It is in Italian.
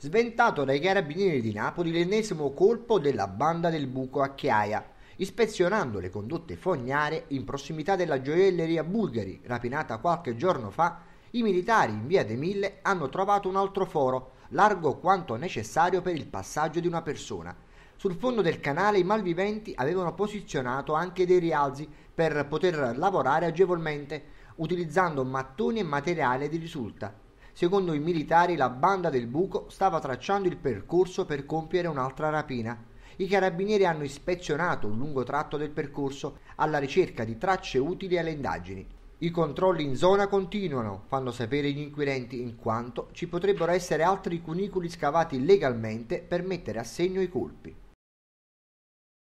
sventato dai carabinieri di Napoli l'ennesimo colpo della banda del buco a Chiaia, ispezionando le condotte fognare in prossimità della gioielleria Bulgari, rapinata qualche giorno fa, i militari in via De Mille hanno trovato un altro foro, largo quanto necessario per il passaggio di una persona. Sul fondo del canale i malviventi avevano posizionato anche dei rialzi per poter lavorare agevolmente, utilizzando mattoni e materiale di risulta. Secondo i militari la banda del buco stava tracciando il percorso per compiere un'altra rapina. I carabinieri hanno ispezionato un lungo tratto del percorso alla ricerca di tracce utili alle indagini. I controlli in zona continuano, fanno sapere gli inquirenti, in quanto ci potrebbero essere altri cunicoli scavati legalmente per mettere a segno i colpi.